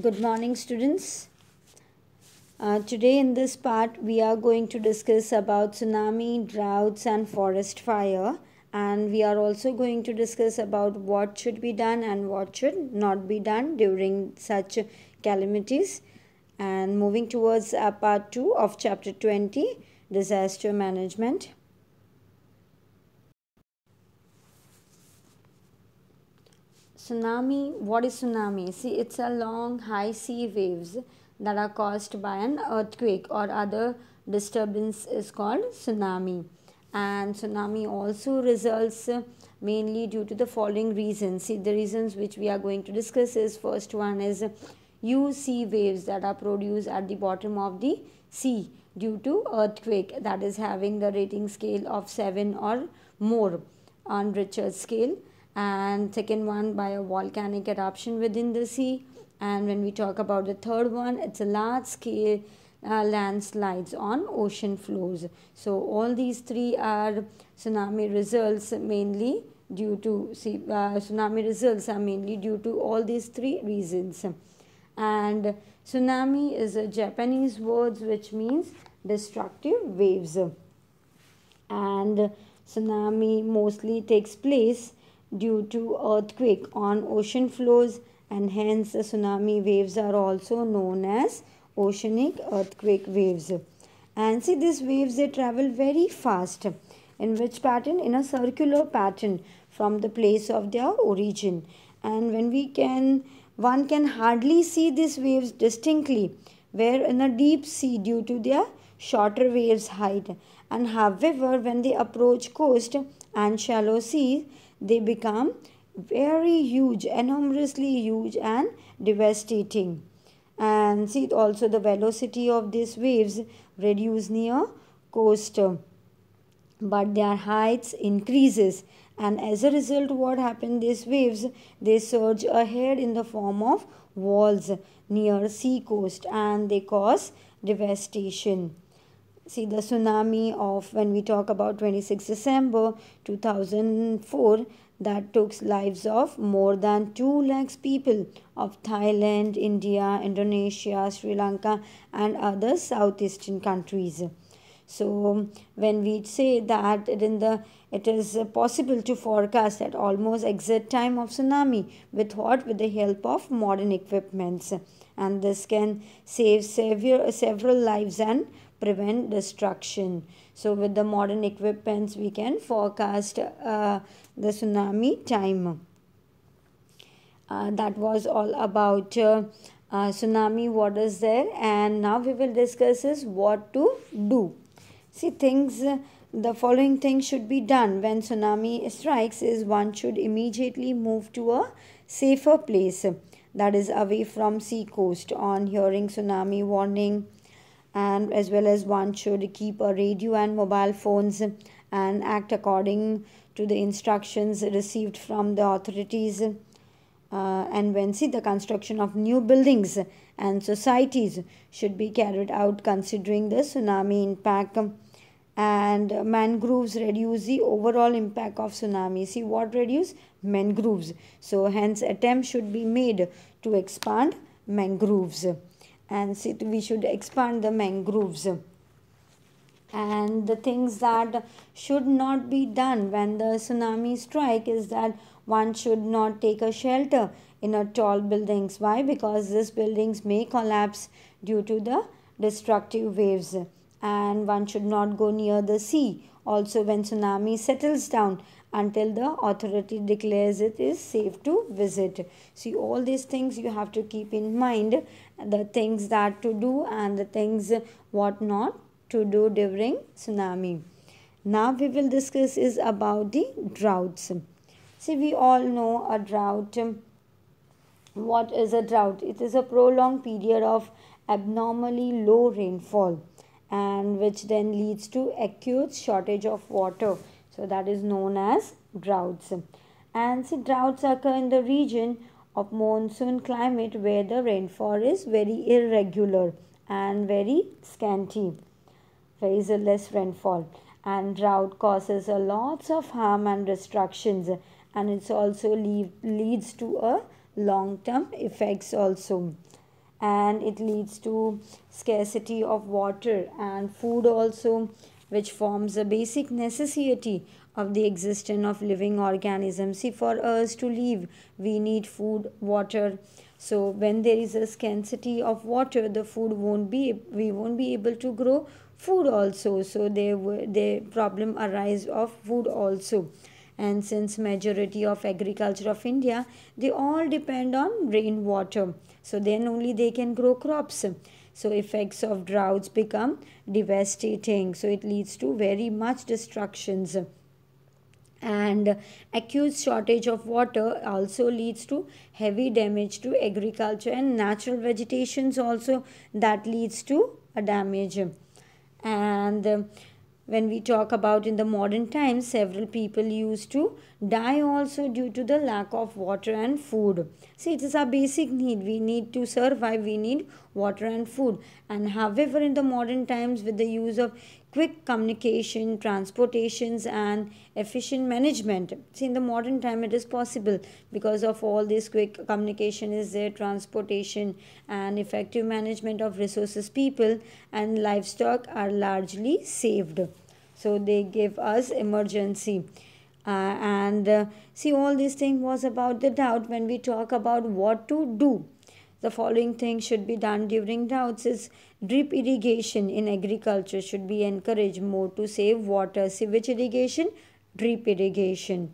good morning students uh, today in this part we are going to discuss about tsunami droughts and forest fire and we are also going to discuss about what should be done and what should not be done during such calamities and moving towards uh, part 2 of chapter 20 disaster management Tsunami, what is tsunami? See, it's a long high sea waves that are caused by an earthquake or other disturbance is called tsunami. And tsunami also results mainly due to the following reasons. See, the reasons which we are going to discuss is first one is huge waves that are produced at the bottom of the sea due to earthquake that is having the rating scale of 7 or more on Richter scale and second one by a volcanic eruption within the sea and when we talk about the third one it's a large scale uh, landslides on ocean floors so all these three are tsunami results mainly due to see, uh, tsunami results are mainly due to all these three reasons and tsunami is a japanese word which means destructive waves and tsunami mostly takes place due to earthquake on ocean floors and hence the tsunami waves are also known as oceanic earthquake waves. And see these waves they travel very fast. In which pattern? In a circular pattern from the place of their origin. And when we can, one can hardly see these waves distinctly where in a deep sea due to their shorter waves height. And however, when they approach coast and shallow seas, they become very huge, enormously huge and devastating. And see also the velocity of these waves reduce near coast. But their heights increases and as a result what happened these waves they surge ahead in the form of walls near sea coast and they cause devastation see the tsunami of when we talk about 26 December 2004 that took lives of more than 2 lakhs people of Thailand, India, Indonesia, Sri Lanka and other southeastern countries. So when we say that it in the it is possible to forecast at almost exact time of tsunami with what with the help of modern equipments and this can save several several lives and prevent destruction. So with the modern equipments, we can forecast uh, the tsunami time. Uh, that was all about uh, uh tsunami, what is there. And now we will discuss is what to do. See things, uh, the following things should be done when tsunami strikes is one should immediately move to a safer place that is away from sea coast on hearing tsunami warning and as well as one should keep a radio and mobile phones and act according to the instructions received from the authorities uh, and when see the construction of new buildings and societies should be carried out considering the tsunami impact and mangroves reduce the overall impact of tsunami see what reduce mangroves so hence attempt should be made to expand mangroves and we should expand the mangroves and the things that should not be done when the tsunami strike is that one should not take a shelter in a tall buildings why because these buildings may collapse due to the destructive waves and one should not go near the sea also when tsunami settles down until the authority declares it is safe to visit. See all these things you have to keep in mind the things that to do and the things what not to do during tsunami. Now we will discuss is about the droughts. See we all know a drought. What is a drought? It is a prolonged period of abnormally low rainfall and which then leads to acute shortage of water so that is known as droughts. And see droughts occur in the region of monsoon climate where the rainfall is very irregular and very scanty. There is a less rainfall and drought causes a lots of harm and destructions and it's also leads to a long term effects also and it leads to scarcity of water and food also which forms a basic necessity of the existence of living organisms. See, for us to live, we need food, water. So when there is a scarcity of water, the food won't be, we won't be able to grow food also. So there, the problem arise of food also and since majority of agriculture of india they all depend on rainwater so then only they can grow crops so effects of droughts become devastating. So it leads to very much destructions and acute shortage of water also leads to heavy damage to agriculture and natural vegetations also that leads to a damage and when we talk about in the modern times several people used to die also due to the lack of water and food see it is our basic need we need to survive we need water and food and however in the modern times with the use of quick communication, transportations, and efficient management. See, in the modern time, it is possible because of all this quick communication is there, transportation, and effective management of resources, people, and livestock are largely saved. So, they give us emergency. Uh, and uh, see, all this thing was about the doubt when we talk about what to do the following things should be done during droughts is drip irrigation in agriculture should be encouraged more to save water sewage irrigation drip irrigation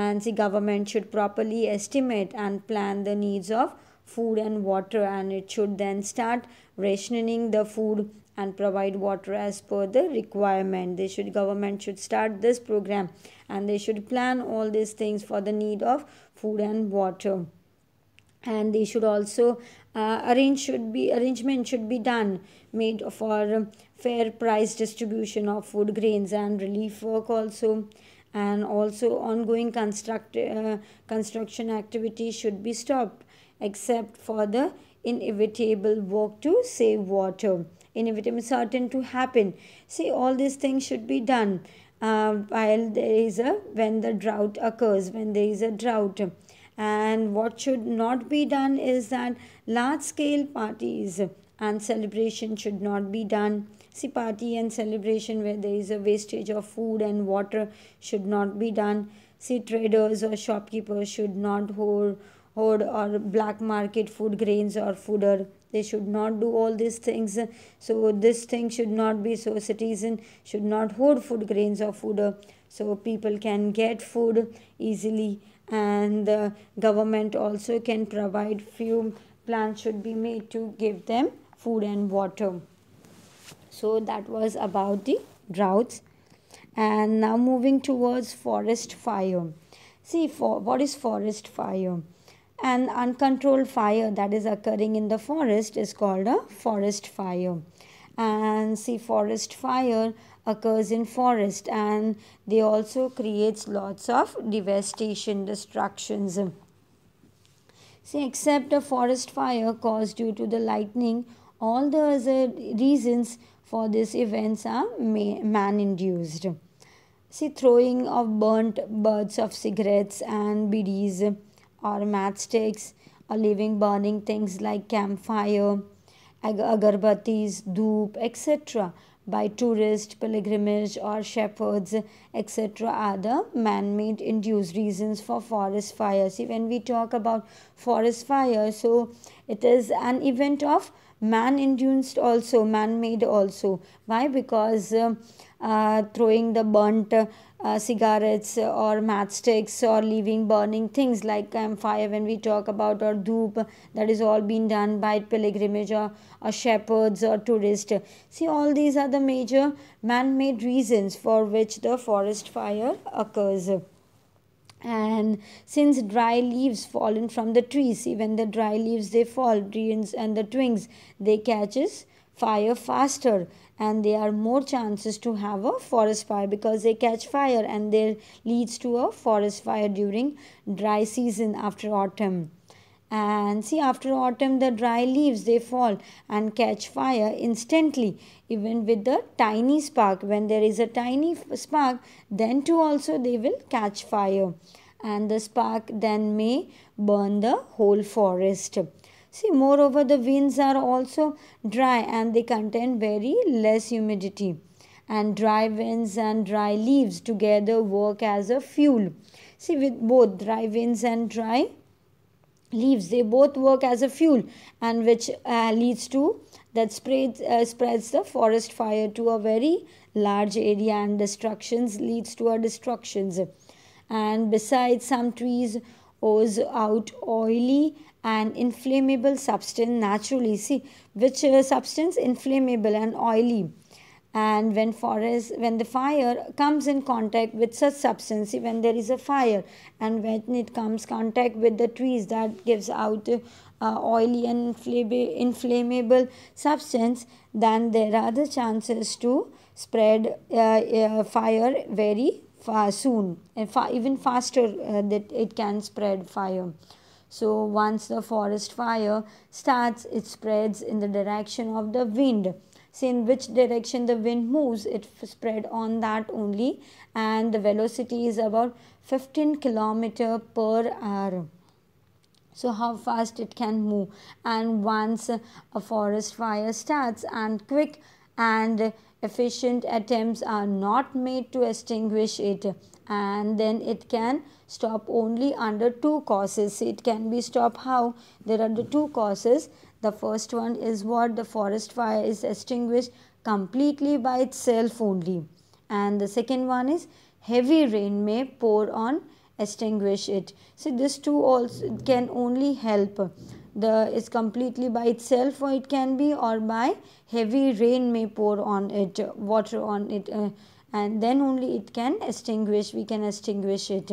and the government should properly estimate and plan the needs of food and water and it should then start rationing the food and provide water as per the requirement they should government should start this program and they should plan all these things for the need of food and water and they should also uh, arrange should be arrangement should be done made for fair price distribution of food grains and relief work also and also ongoing construct uh, construction activity should be stopped except for the inevitable work to save water inevitable certain to happen see all these things should be done uh, while there is a when the drought occurs when there is a drought and what should not be done is that large scale parties and celebration should not be done. See, party and celebration where there is a wastage of food and water should not be done. See, traders or shopkeepers should not hoard, or black market food grains or fooder they should not do all these things so this thing should not be so citizen should not hoard food grains or food so people can get food easily and the government also can provide few plans should be made to give them food and water so that was about the droughts and now moving towards forest fire see for what is forest fire an uncontrolled fire that is occurring in the forest is called a forest fire and see forest fire occurs in forest and they also creates lots of devastation destructions see except a forest fire caused due to the lightning all the other reasons for these events are man induced see throwing of burnt birds of cigarettes and biddies or matchsticks or leaving burning things like campfire agarbattis, doop etc by tourists, pilgrimage or shepherds etc are the man-made induced reasons for forest fires. see when we talk about forest fire so it is an event of man induced also man made also why because uh, uh, throwing the burnt uh, cigarettes or matchsticks or leaving burning things like campfire when we talk about or dhoop that is all being done by pilgrimage or, or shepherds or tourists. See all these are the major man-made reasons for which the forest fire occurs and since dry leaves fallen from the trees see when the dry leaves they fall greens and the twigs they catches fire faster and there are more chances to have a forest fire because they catch fire and there leads to a forest fire during dry season after autumn and see after autumn the dry leaves they fall and catch fire instantly even with the tiny spark when there is a tiny spark then too also they will catch fire and the spark then may burn the whole forest See, moreover, the winds are also dry and they contain very less humidity. And dry winds and dry leaves together work as a fuel. See, with both dry winds and dry leaves, they both work as a fuel and which uh, leads to that spreads, uh, spreads the forest fire to a very large area and destructions leads to a destructions and besides some trees ooze out oily and inflammable substance naturally see which uh, substance inflammable and oily and when forest when the fire comes in contact with such substance when there is a fire and when it comes contact with the trees that gives out uh, oily and inflammable substance then there are the chances to spread uh, uh, fire very soon and far even faster uh, that it can spread fire. So once the forest fire starts, it spreads in the direction of the wind. See in which direction the wind moves, it spread on that only and the velocity is about 15 kilometer per hour so how fast it can move and once a forest fire starts and quick and efficient attempts are not made to extinguish it and then it can stop only under two causes. It can be stopped how? There are the two causes. The first one is what? The forest fire is extinguished completely by itself only. And the second one is heavy rain may pour on extinguish it. So, these two also can only help the is completely by itself or it can be or by heavy rain may pour on it water on it uh, and then only it can extinguish we can extinguish it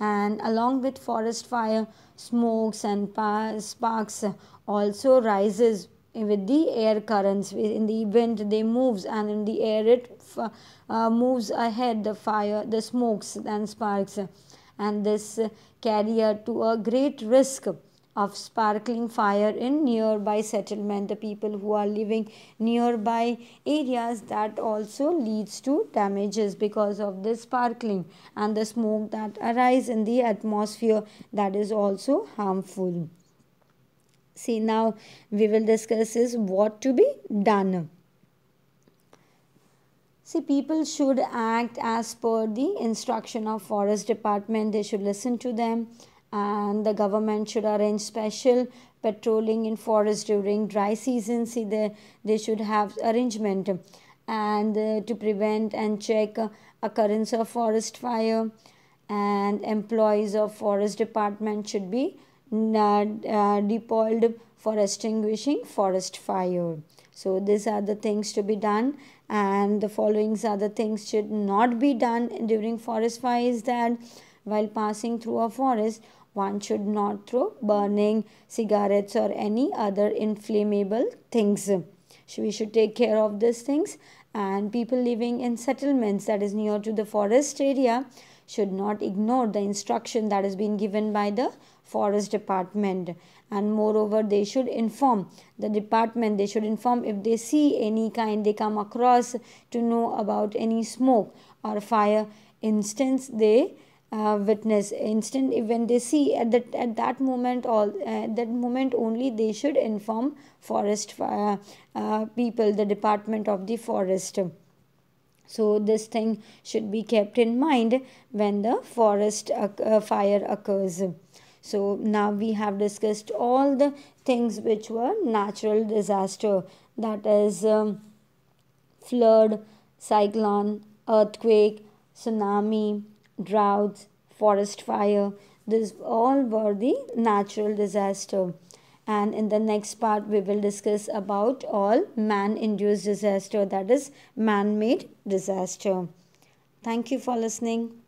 and along with forest fire smokes and sparks also rises with the air currents in the event, they moves and in the air it uh, moves ahead the fire the smokes and sparks and this carrier to a great risk of sparkling fire in nearby settlement the people who are living nearby areas that also leads to damages because of the sparkling and the smoke that arise in the atmosphere that is also harmful see now we will discuss is what to be done See, people should act as per the instruction of forest department. They should listen to them and the government should arrange special patrolling in forest during dry season see they, they should have arrangement and uh, to prevent and check uh, occurrence of forest fire and employees of forest department should be uh, uh, deployed for extinguishing forest fire so these are the things to be done and the following the things should not be done during forest fire is that while passing through a forest one should not throw burning cigarettes or any other inflammable things. So we should take care of these things and people living in settlements that is near to the forest area should not ignore the instruction that has been given by the forest department and moreover they should inform the department they should inform if they see any kind they come across to know about any smoke or fire instance they uh, witness instant when they see at that at that moment all uh, that moment only they should inform forest uh, uh, people the department of the forest so this thing should be kept in mind when the forest uh, uh, fire occurs so now we have discussed all the things which were natural disaster that is um, flood cyclone earthquake tsunami droughts, forest fire. These all were the natural disaster. And in the next part, we will discuss about all man-induced disaster, that is man-made disaster. Thank you for listening.